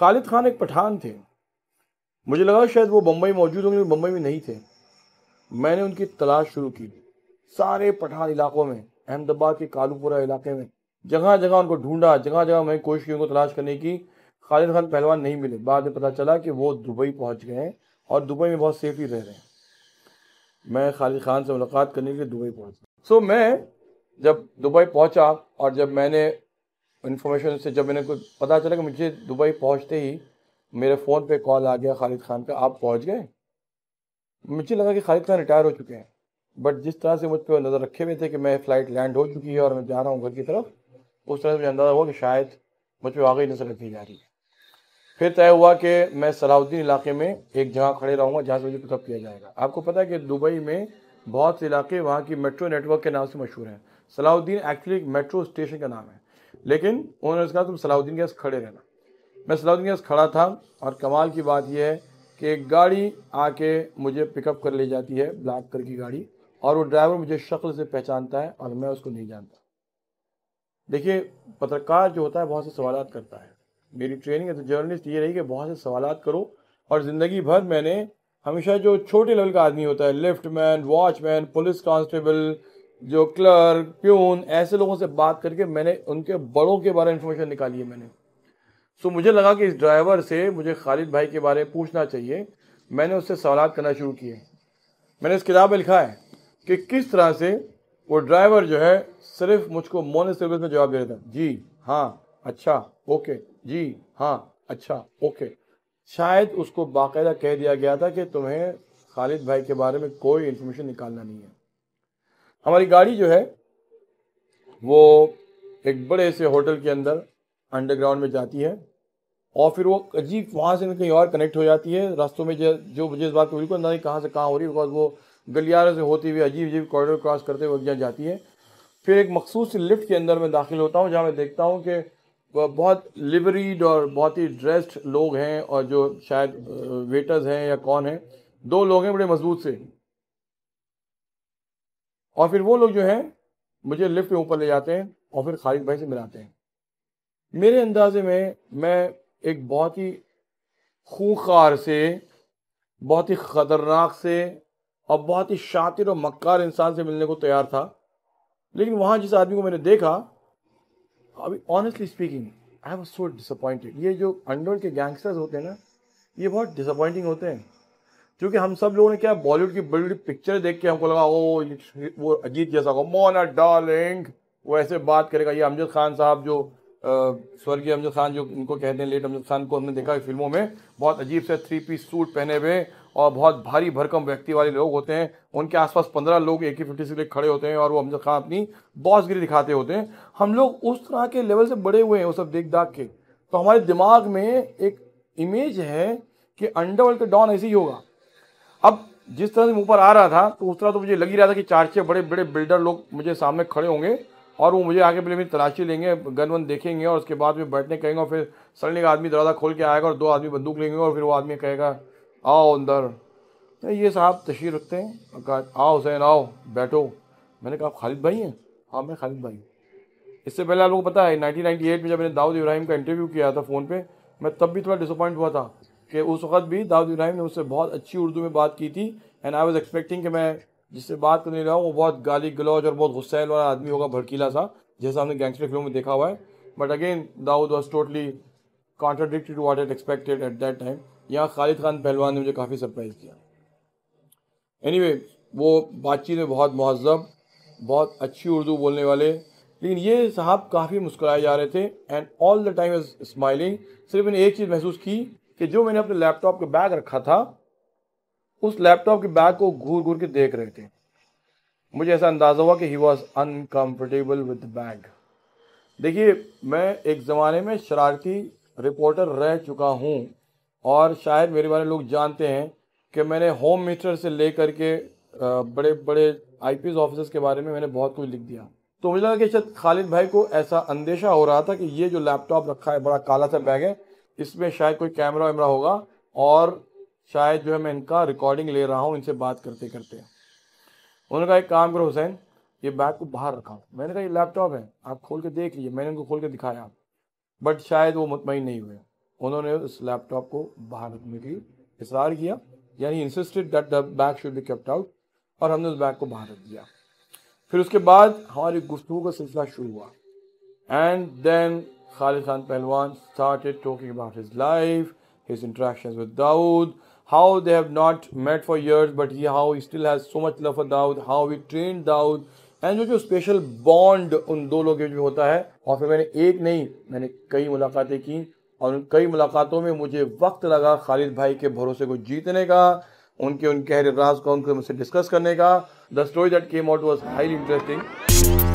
खालिद खान एक पठान थे मुझे लगा शायद वो बम्बई मौजूद होंगे बम्बई में नहीं थे मैंने उनकी तलाश शुरू की सारे पठान इलाकों में अहमदाबाद के कालूपुरा इलाके में जगह जगह उनको ढूंढा जगह जगह मैंने कोशिश की उनको तलाश करने की खालिद खान पहलवान नहीं मिले बाद में पता चला कि वो दुबई पहुंच गए हैं और दुबई में बहुत सेफ रह रहे हैं मैं खालिद खान से मुलाकात करने के लिए दुबई पहुंच गया सो मैं जब दुबई पहुंचा और जब मैंने इन्फॉर्मेशन से जब मैंने कुछ पता चला कि मुझे दुबई पहुंचते ही मेरे फ़ोन पे कॉल आ गया खालिद खान का आप पहुंच गए मुझे लगा कि खालिद खान रिटायर हो चुके हैं बट जिस तरह से मुझ पर नज़र रखे हुए थे कि मैं फ़्लाइट लैंड हो चुकी है और मैं जा रहा हूँ घर की तरफ उस तरह से मुझे अंदाज़ा हुआ कि शायद मुझ पर वाकई नज़र रखी जा रही है फिर तय हुआ कि मैं सलाउद्दीन इलाके में एक जगह खड़े रहूँगा जहाँ से मुझे पिकअप किया जाएगा आपको पता है कि दुबई में बहुत से इलाके वहाँ की मेट्रो नेटवर्क के नाम से मशहूर हैं सलाउद्दीन एक्चुअली एक मेट्रो स्टेशन का नाम है लेकिन उन्होंने कहा तुम सलाउद्दीन के पास खड़े रहना मैं सलाउद्दीन के पास खड़ा था और कमाल की बात यह है कि एक गाड़ी आके मुझे पिकअप कर ले जाती है ब्लैक कलर की गाड़ी और वो ड्राइवर मुझे शक्ल से पहचानता है और मैं उसको नहीं जानता देखिए पत्रकार जो होता है बहुत से सवाल करता है मेरी ट्रेनिंग एज ए जर्नलिस्ट ये रही कि बहुत से सवाल करो और ज़िंदगी भर मैंने हमेशा जो छोटे लेवल का आदमी होता है lift man watchman police constable जो क्लर्क प्यून ऐसे लोगों से बात करके मैंने उनके बड़ों के बारे में इन्फॉर्मेशन निकाली है मैंने सो so, मुझे लगा कि इस ड्राइवर से मुझे खालिद भाई के बारे में पूछना चाहिए मैंने उससे सवाल करना शुरू किए मैंने इस किताब में लिखा है कि किस तरह से वो ड्राइवर जो है सिर्फ मुझको मोन सर्विस में जवाब दे रहा था जी हाँ अच्छा ओके जी हाँ अच्छा ओके शायद उसको बाकायदा कह दिया गया था कि तुम्हें खालिद भाई के बारे में कोई इन्फॉर्मेशन निकालना नहीं है हमारी गाड़ी जो है वो एक बड़े से होटल के अंदर अंडरग्राउंड में जाती है और फिर वो अजीब वहाँ से कहीं और कनेक्ट हो जाती है रास्तों में जो मुझे इस बात को बिल्कुल अंदाजा कहाँ से कहाँ हो रही है बिकॉज वो गलियारे से होती हुई अजीब अजीब कॉरिडोर क्रॉस करते हुए यहाँ जाती है फिर एक मखसूस लिफ्ट के अंदर मैं दाखिल होता हूँ जहाँ मैं देखता हूँ कि बहुत लिबरीड और बहुत ही ड्रेस्ड लोग हैं और जो शायद वेटर्स हैं या कौन हैं दो लोग हैं बड़े मजबूत से और फिर वो लोग जो हैं मुझे लिफ्ट में ऊपर ले जाते हैं और फिर खालिद भाई से मिलाते हैं मेरे अंदाजे में मैं एक बहुत ही खूखार से बहुत ही ख़तरनाक से और बहुत ही शातिर और मक्कार इंसान से मिलने को तैयार था लेकिन वहाँ जिस आदमी को मैंने देखा अभी honestly speaking I was so disappointed ये जो अंडर के गैंगस्टर्स होते हैं ना ये बहुत डिसअपॉइंटिंग होते हैं क्योंकि हम सब लोगों ने क्या बॉलीवुड की बड़ी बड़ी पिक्चर देख के हमको लगा ओ वो अजीत जैसा को मोना डार्लिंग वो ऐसे बात करेगा ये अमजद खान साहब जो स्वर्गीय अमजद खान जो इनको कहते हैं लेट अमजद खान को हमने देखा है फिल्मों में बहुत अजीब से थ्री पीस सूट पहने हुए और बहुत भारी भरकम व्यक्ति वाले लोग होते हैं उनके आसपास पंद्रह लोग एक ही फिफ्टी सिक्स खड़े होते हैं और वो अमजद खान अपनी बॉसगिरी दिखाते होते हैं हम लोग उस तरह के लेवल से बड़े हुए हैं वो सब देख दाख के तो हमारे दिमाग में एक इमेज है कि अंडरवर्ल्ड का डॉन ऐसे ही होगा अब जिस तरह से मुँह पर आ रहा था तो उस तरह तो मुझे लग ही रहा था कि चार छः बड़े बड़े बिल्डर लोग मुझे सामने खड़े होंगे और वो मुझे आगे पहले मेरी तलाशी लेंगे गन वन देखेंगे और उसके बाद में बैठने कहेंगे और फिर सड़ने का आदमी दरवाज़ा खोल के आएगा और दो आदमी बंदूक लेंगे और फिर वो आदमी कहेगा आओ अंदर तो ये साहब तशीर रखते हैं कहा आओ हुसैन आओ बैठो मैंने कहा आप खालिद भाई हैं हाँ मैं खालिद भाई इससे पहले आप लोगों को पता है 1998 में जब मैंने दाऊद इब्राहिम का इंटरव्यू किया था फ़ोन पे मैं तब भी थोड़ा डिसअपॉइंट हुआ था कि उस वक्त भी दाऊद इब्राहिम ने उससे बहुत अच्छी उर्दू में बात की थी एंड आई वॉज एक्सपेक्टिंग कि मैं जिससे बात करने रहा हूँ वो बहुत गाली गलौज और बहुत गुस्सैल वाला आदमी होगा भड़कीला सा जैसा हमने गैंगस्टर फिल्म में देखा हुआ है but again Dawood was totally to what I'd expected at that time यहाँ खालिद खान पहलवान ने मुझे काफ़ी सरप्राइज़ किया एनी anyway, वो बातचीत में बहुत महजब बहुत अच्छी उर्दू बोलने वाले लेकिन ये साहब काफ़ी मुस्कुराए जा रहे थे and all the time is smiling सिर्फ मैंने एक चीज़ महसूस की कि जो मैंने अपने लैपटॉप के बैग रखा था उस लैपटॉप के बैग को घूर घूर के देख रहे थे मुझे ऐसा अंदाज़ा हुआ कि he was uncomfortable with bag देखिए मैं एक ज़माने में शरारती रिपोर्टर रह चुका हूँ और शायद मेरे बारे लोग जानते हैं कि मैंने होम मिनिस्टर से ले करके बड़े बड़े आई पी ऑफिसर्स के बारे में मैंने बहुत कुछ लिख दिया तो मुझे लगा कि शायद खालिद भाई को ऐसा अंदेशा हो रहा था कि ये जो लैपटॉप रखा है बड़ा काला सा बैग है इसमें शायद कोई कैमरा वैमरा होगा और शायद जो है मैं इनका रिकॉर्डिंग ले रहा हूँ इनसे बात करते करते उन्होंने कहा एक काम करो हुसैन ये बैग को बाहर रखा मैंने कहा ये लैपटॉप है आप खोल के देख लीजिए मैंने उनको खोल के दिखाया बट शायद वो मुतमिन नहीं हुए उन्होंने उस लैपटॉप को बाहर रखने के लिए इसरार किया यानी insisted that the bag should be kept out और हमने उस बैग को बाहर रख दिया फिर उसके बाद हमारी गुफ्तु का सिलसिला शुरू हुआ and then Khalistan Pelwan started talking about his life, his interactions with Dawood, how they have not met for years, but he, how he still has so much love for Dawood, how he trained Dawood, and जो जो special bond उन दो लोगों के बीच होता है और फिर मैंने एक नहीं मैंने कई मुलाकातें की और उन कई मुलाकातों में मुझे वक्त लगा खालिद भाई के भरोसे को जीतने का उनके उन गहरे राज को उनके मुझसे डिस्कस करने का the story that came out was highly interesting